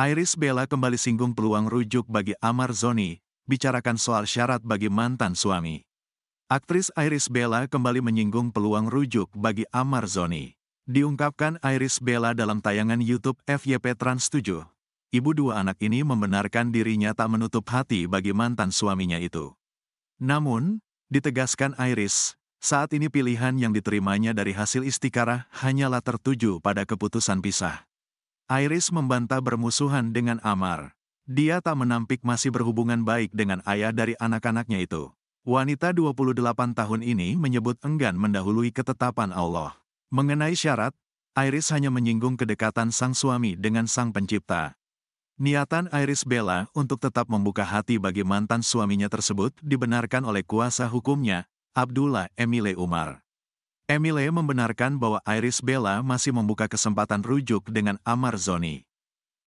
Iris Bella kembali singgung peluang rujuk bagi Amar Zoni, bicarakan soal syarat bagi mantan suami. Aktris Iris Bella kembali menyinggung peluang rujuk bagi Amar Zoni. Diungkapkan Iris Bella dalam tayangan YouTube FYP Trans 7. Ibu dua anak ini membenarkan dirinya tak menutup hati bagi mantan suaminya itu. Namun, ditegaskan Iris, saat ini pilihan yang diterimanya dari hasil istikarah hanyalah tertuju pada keputusan pisah. Iris membantah bermusuhan dengan Amar. Dia tak menampik masih berhubungan baik dengan ayah dari anak-anaknya itu. Wanita 28 tahun ini menyebut enggan mendahului ketetapan Allah. Mengenai syarat, Iris hanya menyinggung kedekatan sang suami dengan sang pencipta. Niatan Iris Bella untuk tetap membuka hati bagi mantan suaminya tersebut dibenarkan oleh kuasa hukumnya, Abdullah Emile Umar. Emile membenarkan bahwa Iris Bella masih membuka kesempatan rujuk dengan Amar Zoni.